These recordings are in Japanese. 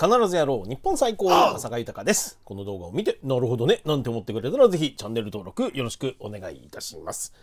必ずやろう日本最高の浅賀豊ですこの動画を見てなるほどねなんて思ってくれたらぜひチャンネル登録よろしくお願いいたします、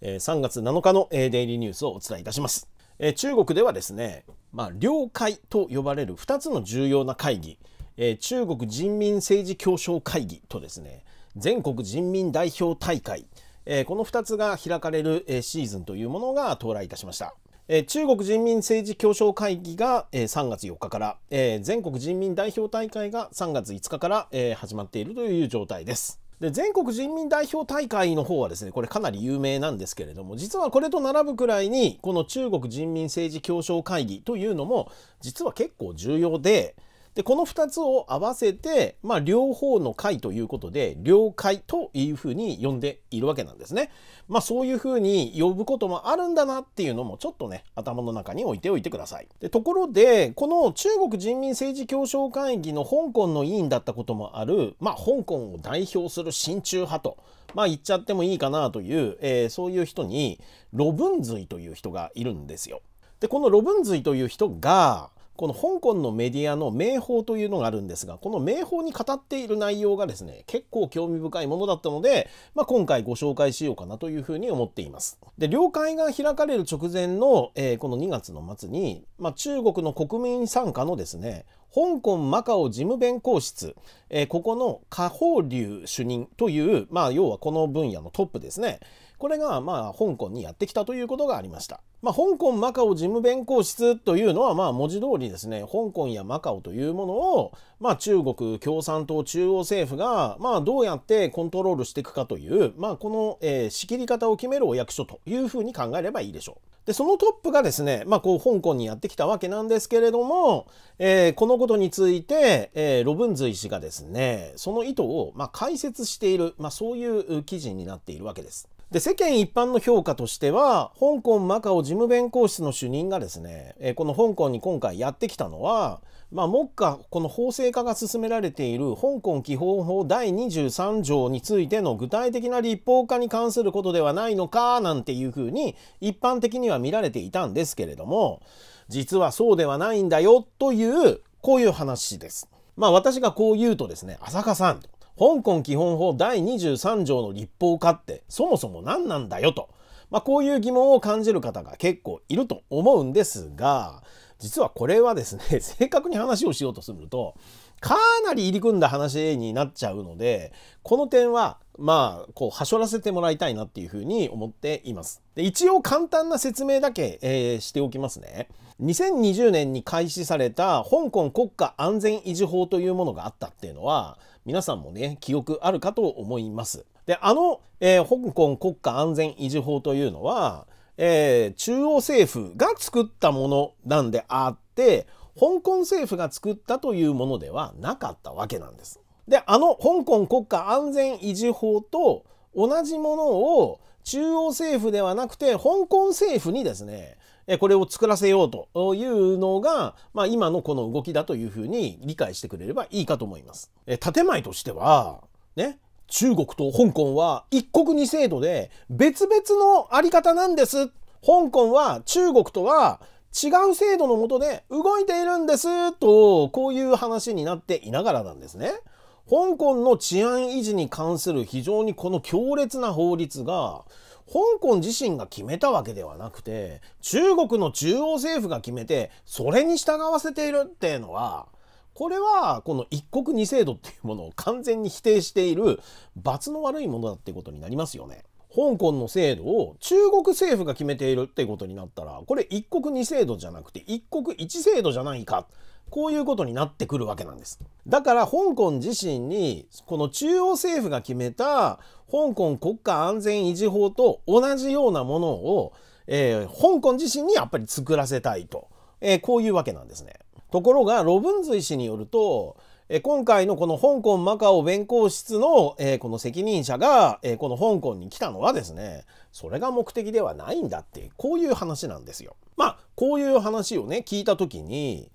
えー、3月7日の、えデイリーニュースをお伝えいたします、えー、中国ではですねまあ領海と呼ばれる2つの重要な会議、えー、中国人民政治協商会議とですね全国人民代表大会、えー、この2つが開かれる、えー、シーズンというものが到来いたしましたえ中国人民政治協商会議が、え3月4日から、え全国人民代表大会が3月5日から、え始まっているという状態です。で全国人民代表大会の方はですねこれかなり有名なんですけれども実はこれと並ぶくらいにこの中国人民政治協商会議というのも実は結構重要で、でこの2つを合わせて、まあ、両方の解ということで両解というふうに呼んでいるわけなんですね。まあ、そういうふうに呼ぶこともあるんだなっていうのもちょっとね頭の中に置いておいてください。でところでこの中国人民政治協商会議の香港の委員だったこともある、まあ、香港を代表する親中派とまあ言っちゃってもいいかなという、えー、そういう人にロブンズイという人がいるんですよ。でこのロブンズイという人がこの香港のメディアの名報というのがあるんですがこの名報に語っている内容がですね結構興味深いものだったので、まあ、今回ご紹介しようかなというふうに思っています。で領海が開かれる直前の、えー、この2月の末に、まあ、中国の国民参加のですね香港マカオ事務弁公室、えー、ここの下方流主任という、まあ、要はこの分野のトップですねこれがまあ香港にやってきたということがありました。まあ、香港マカオ事務弁公室というのはまあ文字通りですね香港やマカオというものをまあ中国共産党中央政府がまあどうやってコントロールしていくかというまあこのえ仕切り方を決めるお役所というふうに考えればいいでしょう。でそのトップがですね、まあ、こう香港にやってきたわけなんですけれども、えー、このことについて、えー、ロブンズイ氏がですねその意図をまあ解説している、まあ、そういう記事になっているわけです。で世間一般の評価としては香港マカオ事務弁公室の主任がですね、えこの香港に今回やってきたのは、まあ、目下この法制化が進められている香港基本法第23条についての具体的な立法化に関することではないのかなんていうふうに一般的には見られていたんですけれども実はそうではないんだよというこういう話です。まあ私がこう言うとですね浅香さん香港基本法第23条の立法化ってそもそも何なんだよと、まあ、こういう疑問を感じる方が結構いると思うんですが実はこれはですね 正確に話をしようとするとかなり入り組んだ話になっちゃうのでこの点はまあこうはしょらせてもらいたいなっていうふうに思っています。で一応簡単な説明だけ、えー、しておきますね。2020年に開始された香港国家安全維持法というものがあったっていうのは皆さんもね、記憶あるかと思います。で、あの、えー、香港国家安全維持法というのは、えー、中央政府が作ったものなんであって、香港政府が作ったというものではなかったわけなんです。で、あの香港国家安全維持法と同じものを中央政府ではなくて香港政府にですね、これを作らせようというのが、まあ、今のこの動きだというふうに理解してくれればいいかと思います。え建前としては、ね、中国と香港は一国二制度で別々のあり方なんです。香港は中国とは違う制度のもとで動いているんですとこういう話になっていながらなんですね。香港の治安維持に関する非常にこの強烈な法律が香港自身が決めたわけではなくて中国の中央政府が決めてそれに従わせているっていうのはこれはこの一国二制度っていうものを完全に否定している罰の悪いものだってことになりますよね。香港の制度を中国政府が決めているってことになったらこれ一国二制度じゃなくて一国一制度じゃないかこういうことになってくるわけなんです。だから香港自身にこの中央政府が決めた香港国家安全維持法と同じようなものを、えー、香港自身にやっぱり作らせたいと、えー、こういうわけなんですね。ところがロブンズイ氏によると、えー、今回のこの香港マカオ弁公室の、えー、この責任者が、えー、この香港に来たのはですねそれが目的ではないんだってこういう話なんですよ。まあこういう話をね聞いた時に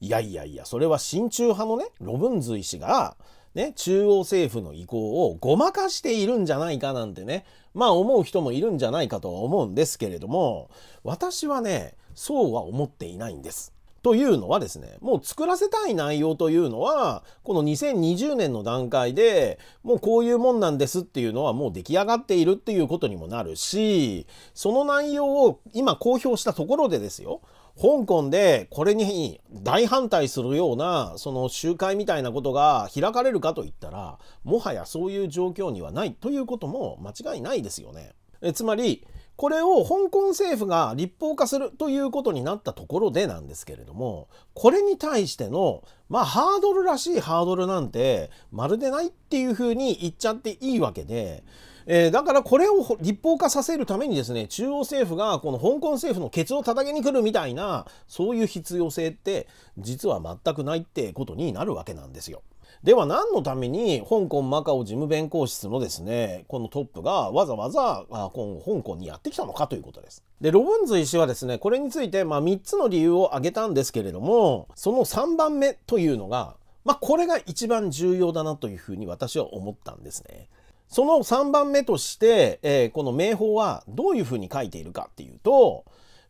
いやいやいや、それは親中派のね、ロブンズイ氏が、ね、中央政府の意向をごまかしているんじゃないかなんてね、まあ思う人もいるんじゃないかとは思うんですけれども、私はね、そうは思っていないんです。というのはですね、もう作らせたい内容というのは、この2020年の段階でもうこういうもんなんですっていうのはもう出来上がっているっていうことにもなるし、その内容を今公表したところでですよ、香港でこれに大反対するようなその集会みたいなことが開かれるかといったらもはやそういう状況にはないということも間違いないですよね。えつまりこれを香港政府が立法化するということになったところでなんですけれどもこれに対してのまあハードルらしいハードルなんてまるでないっていうふうに言っちゃっていいわけで。えー、だからこれを立法化させるためにですね中央政府がこの香港政府のケツを叩きに来るみたいなそういう必要性って実は全くないってことになるわけなんですよ。では何のために香港マカオ事務弁公室のですねこのトップがわざわざ今後香港にやってきたのかということです。でロブンズ医師はですねこれについて、まあ、3つの理由を挙げたんですけれどもその3番目というのが、まあ、これが一番重要だなというふうに私は思ったんですね。その3番目として、えー、この名法はどういうふうに書いているかっていうと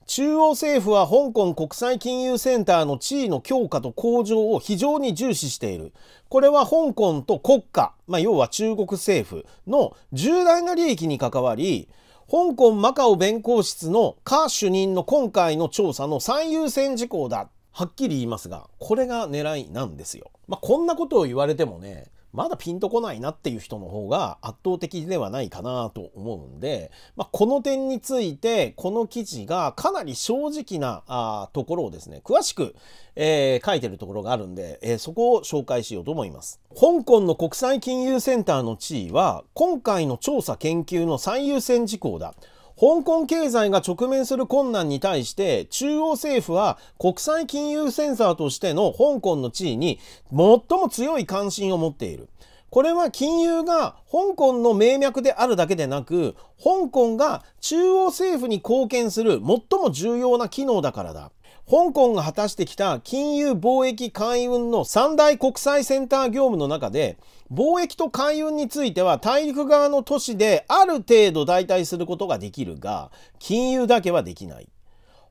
中央政府は香港国際金融センターの地位の強化と向上を非常に重視している。これは香港と国家、まあ、要は中国政府の重大な利益に関わり、香港マカオ弁公室の下主任の今回の調査の最優先事項だ。はっきり言いますが、これが狙いなんですよ。まあ、こんなことを言われてもね、まだピンとこないなっていう人の方が圧倒的ではないかなと思うんで、まあ、この点についてこの記事がかなり正直なあところをですね詳しく、えー、書いてるところがあるんで、えー、そこを紹介しようと思います。香港の国際金融センターの地位は今回の調査研究の最優先事項だ。香港経済が直面する困難に対して、中央政府は国際金融センサーとしての香港の地位に最も強い関心を持っている。これは金融が香港の名脈であるだけでなく、香港が中央政府に貢献する最も重要な機能だからだ。香港が果たしてきた金融貿易海運の三大国際センター業務の中で、貿易と海運については大陸側の都市である程度代替することができるが、金融だけはできない。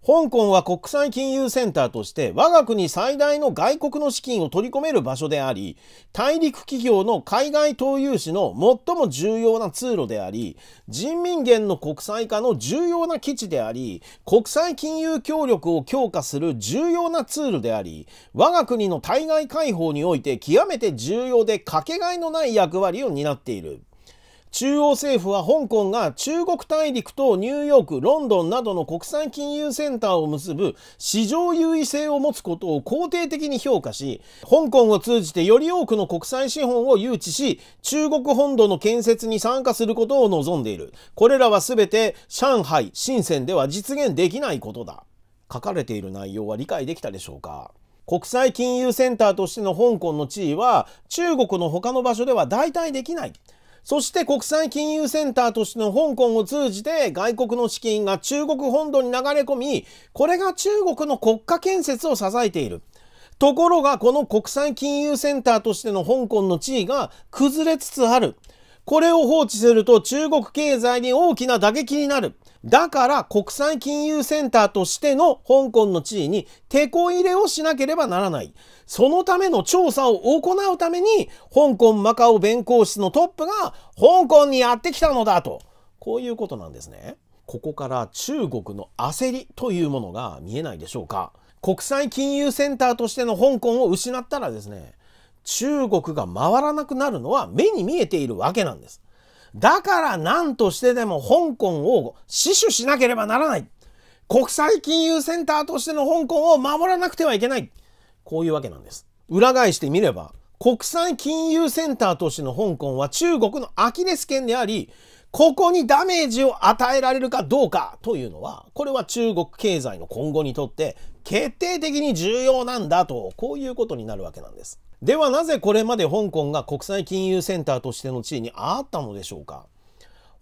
香港は国際金融センターとして我が国最大の外国の資金を取り込める場所であり、大陸企業の海外投融資の最も重要な通路であり、人民元の国際化の重要な基地であり、国際金融協力を強化する重要なツールであり、我が国の対外開放において極めて重要でかけがえのない役割を担っている。中央政府は香港が中国大陸とニューヨーク、ロンドンなどの国際金融センターを結ぶ市場優位性を持つことを肯定的に評価し、香港を通じてより多くの国際資本を誘致し、中国本土の建設に参加することを望んでいる。これらは全て上海、深センでは実現できないことだ。書かれている内容は理解できたでしょうか国際金融センターとしての香港の地位は中国の他の場所では代替できない。そして国際金融センターとしての香港を通じて外国の資金が中国本土に流れ込み、これが中国の国家建設を支えている。ところがこの国際金融センターとしての香港の地位が崩れつつある。これを放置すると中国経済に大きな打撃になる。だから国際金融センターとしての香港の地位に手こ入れをしなければならない。そのための調査を行うために、香港マカオ弁公室のトップが香港にやってきたのだと。こういうことなんですね。ここから中国の焦りというものが見えないでしょうか。国際金融センターとしての香港を失ったらですね、中国が回らなくなるのは目に見えているわけなんです。だから何としてでも香港を死守しなければならない。国際金融センターとしての香港を守らなくてはいけない。こういうわけなんです。裏返してみれば、国際金融センターとしての香港は中国のアキレス腱であり、ここにダメージを与えられるかどうかというのは、これは中国経済の今後にとって決定的に重要なんだと、こういうことになるわけなんです。ではなぜこれまで香港が国際金融センターとしての地位にあったのでしょうか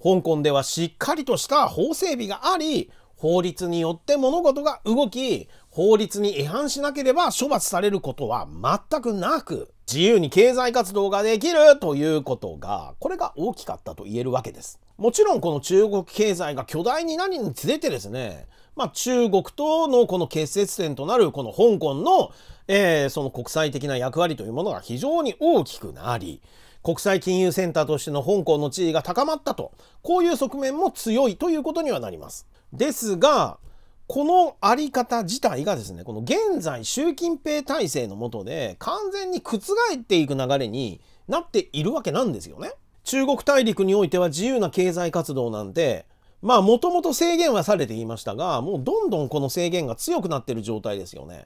香港ではしっかりとした法整備があり、法律によって物事が動き、法律に違反しなければ処罰されることは全くなく、自由に経済活動ができるということが、これが大きかったと言えるわけです。もちろんこの中国経済が巨大に何につれてですね、まあ、中国とのこの結節点となるこの香港の、えー、その国際的な役割というものが非常に大きくなり、国際金融センターとしての香港の地位が高まったと、こういう側面も強いということにはなります。ですが、このあり方自体がですね、この現在習近平体制のもとで完全に覆っていく流れになっているわけなんですよね。中国大陸においては自由な経済活動なんで、まあもともと制限はされていましたが、もうどんどんこの制限が強くなってる状態ですよね。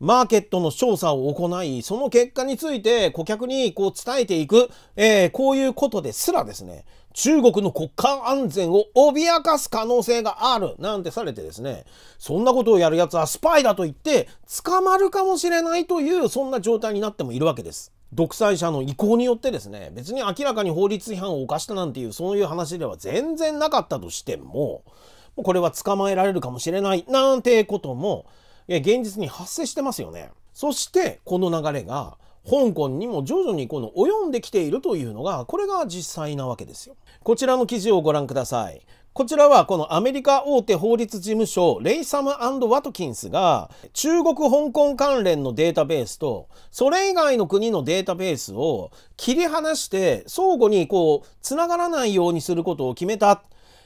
マーケットの調査を行い、その結果について顧客にこう伝えていく、えー、こういうことですらですね、中国の国家安全を脅かす可能性があるなんてされてですね、そんなことをやる奴はスパイだと言って捕まるかもしれないというそんな状態になってもいるわけです。独裁者の意向によってですね別に明らかに法律違反を犯したなんていうそういう話では全然なかったとしてもこれは捕まえられるかもしれないなんてことも現実に発生してますよね。そしてこの流れが香港にも徐々にこの及んできているというのがこれが実際なわけですよ。こちらの記事をご覧ください。こちらはこのアメリカ大手法律事務所レイサムワトキンスが中国香港関連のデータベースとそれ以外の国のデータベースを切り離して相互にこうつながらないようにすることを決めた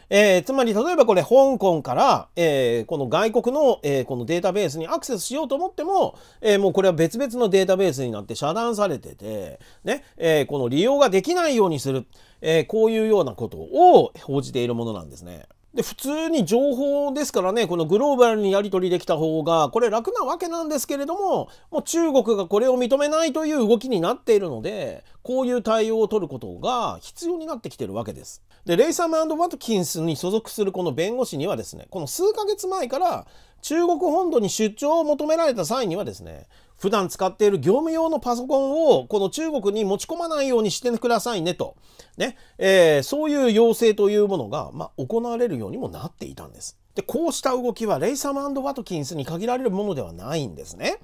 えー、つまり例えばこれ香港から、えー、この外国の、えー、このデータベースにアクセスしようと思っても、えもうこれは別々のデータベースになって遮断されてて、ねえこの利用ができないようにする、えこういうようなことを報じているものなんですね。で普通に情報ですからねこのグローバルにやり取りできた方がこれ楽なわけなんですけれどももう中国がこれを認めないという動きになっているのでこういう対応を取ることが必要になってきてるわけです。でレイサムワトキンスに所属するこの弁護士にはですねこの数ヶ月前から中国本土に出張を求められた際にはですね普段使っている業務用のパソコンをこの中国に持ち込まないようにしてくださいねと、ねえー、そういう要請というものが、まあ、行われるようにもなっていたんです。で、こうした動きはレイサムワトキンスに限られるものではないんですね。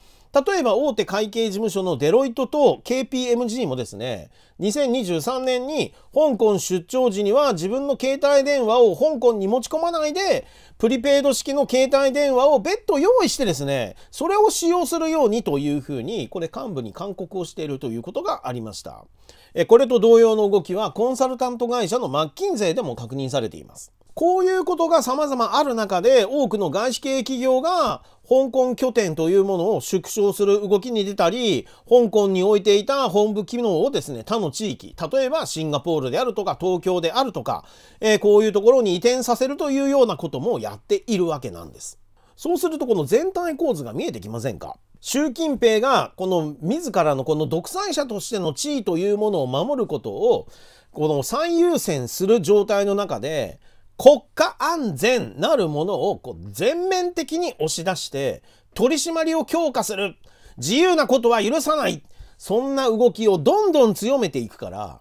例えば大手会計事務所のデロイトと KPMG もですね、2023年に香港出張時には自分の携帯電話を香港に持ち込まないで、プリペイド式の携帯電話を別途用意してですね、それを使用するようにというふうに、これ幹部に勧告をしているということがありました。これと同様の動きはコンサルタント会社のマッキンゼーでも確認されています。こういうことが様々ある中で多くの外資系企業が香港拠点というものを縮小する動きに出たり、香港に置いていた本部機能をですね、他の地域、例えばシンガポールであるとか東京であるとか、えー、こういうところに移転させるというようなこともやっているわけなんです。そうするとこの全体構図が見えてきませんか習近平がこの自らのこの独裁者としての地位というものを守ることをこの最優先する状態の中で国家安全なるものをこう全面的に押し出して取り締まりを強化する自由なことは許さないそんな動きをどんどん強めていくから、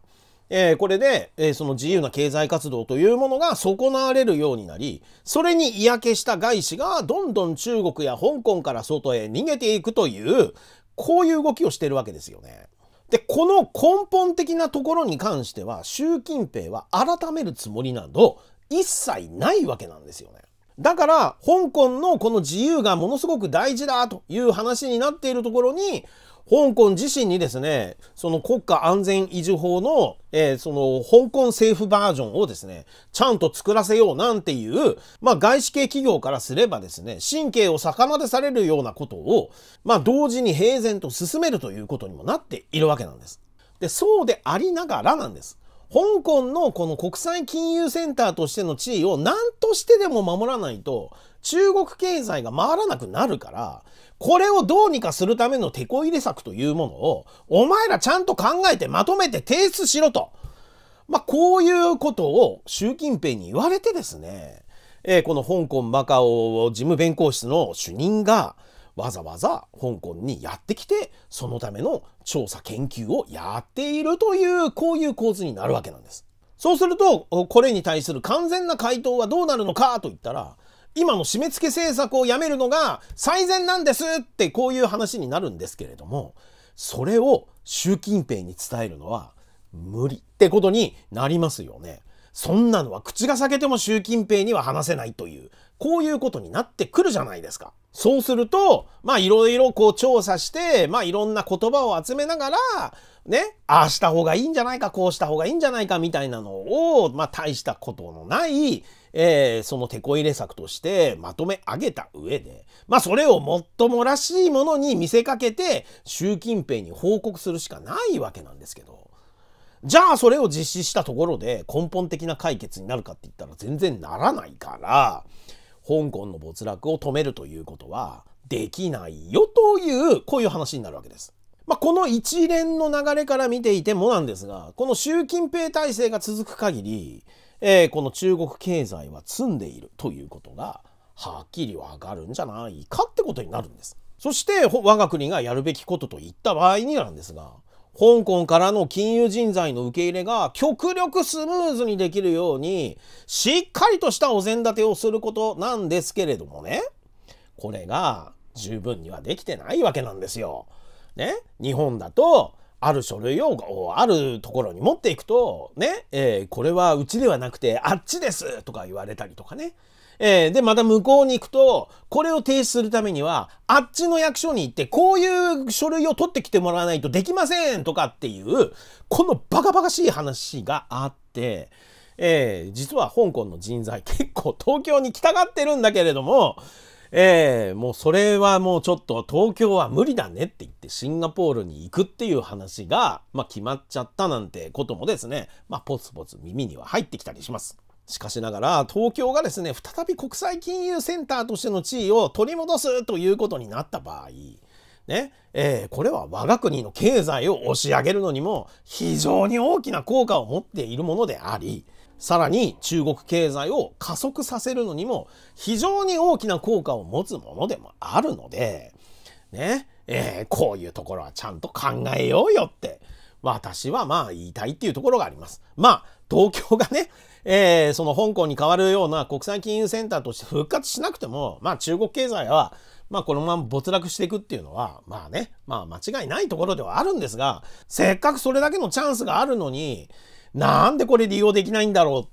えー、これで、えー、その自由な経済活動というものが損なわれるようになりそれに嫌気した外資がどんどん中国や香港から外へ逃げていくというこういう動きをしてるわけですよね。でこの根本的なところに関しては習近平は改めるつもりなど一切ないわけなんですよね。だから、香港のこの自由がものすごく大事だという話になっているところに、香港自身にですね、その国家安全維持法の、えー、その香港政府バージョンをですね、ちゃんと作らせようなんていう、まあ外資系企業からすればですね、神経を逆なでされるようなことを、まあ同時に平然と進めるということにもなっているわけなんです。で、そうでありながらなんです。香港のこの国際金融センターとしての地位を何としてでも守らないと中国経済が回らなくなるから、これをどうにかするための手こ入れ策というものを、お前らちゃんと考えてまとめて提出しろと。まあ、こういうことを習近平に言われてですね、えー、この香港マカオ事務弁公室の主任が、わざわざ香港にやってきてそのための調査研究をやっているというこういう構図になるわけなんです。そうするとこれに対する完全な回答はどうなるのかといったら今の締め付け政策をやめるのが最善なんですってこういう話になるんですけれどもそれを習近平に伝えるのは無理ってことになりますよね。そんなのは口が裂けても習近平には話せないというこういうことになってくるじゃないですか。そうすると、まあいろいろこう調査して、まあいろんな言葉を集めながら、ね、ああした方がいいんじゃないか、こうした方がいいんじゃないかみたいなのを、まあ大したことのない、えー、そのテこ入れ策としてまとめ上げた上で、まあそれをもっともらしいものに見せかけて、習近平に報告するしかないわけなんですけど、じゃあそれを実施したところで根本的な解決になるかって言ったら全然ならないから、香港の没落を止めるということはできないよというこういう話になるわけです。まあ、この一連の流れから見ていてもなんですがこの習近平体制が続く限り、えー、この中国経済は積んでいるということがはっきりわかるんじゃないかってことになるんです。そして我が国がやるべきことといった場合になんですが香港からの金融人材の受け入れが極力スムーズにできるように、しっかりとしたお膳立てをすることなんですけれどもね、これが十分にはできてないわけなんですよ。ね、日本だと、ある書類をあるところに持っていくと、ね、えー、これはうちではなくてあっちですとか言われたりとかね。えー、で、また向こうに行くと、これを提出するためには、あっちの役所に行って、こういう書類を取ってきてもらわないとできませんとかっていう、このバカバカしい話があって、えー、実は香港の人材結構東京に来たがってるんだけれども、えー、もうそれはもうちょっと東京は無理だねって言ってシンガポールに行くっていう話が、まあ、決まっちゃったなんてこともですね、まあ、ポツポツ耳には入ってきたりします。しかしながら東京がですね再び国際金融センターとしての地位を取り戻すということになった場合ねえー、これは我が国の経済を押し上げるのにも非常に大きな効果を持っているものでありさらに中国経済を加速させるのにも非常に大きな効果を持つものでもあるのでねえー、こういうところはちゃんと考えようよって私はまあ言いたいっていうところがあります。まあ東京がねえー、その香港に代わるような国際金融センターとして復活しなくても、まあ中国経済は、まあこのまま没落していくっていうのは、まあね、まあ間違いないところではあるんですが、せっかくそれだけのチャンスがあるのに、なんでこれ利用できないんだろ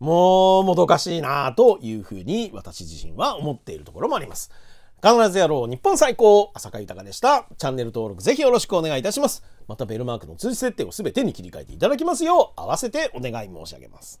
う。もう、もどかしいなというふうに私自身は思っているところもあります。必ずやろう日本最高浅香豊でした。チャンネル登録ぜひよろしくお願いいたします。またベルマークの通知設定をすべてに切り替えていただきますよう合わせてお願い申し上げます。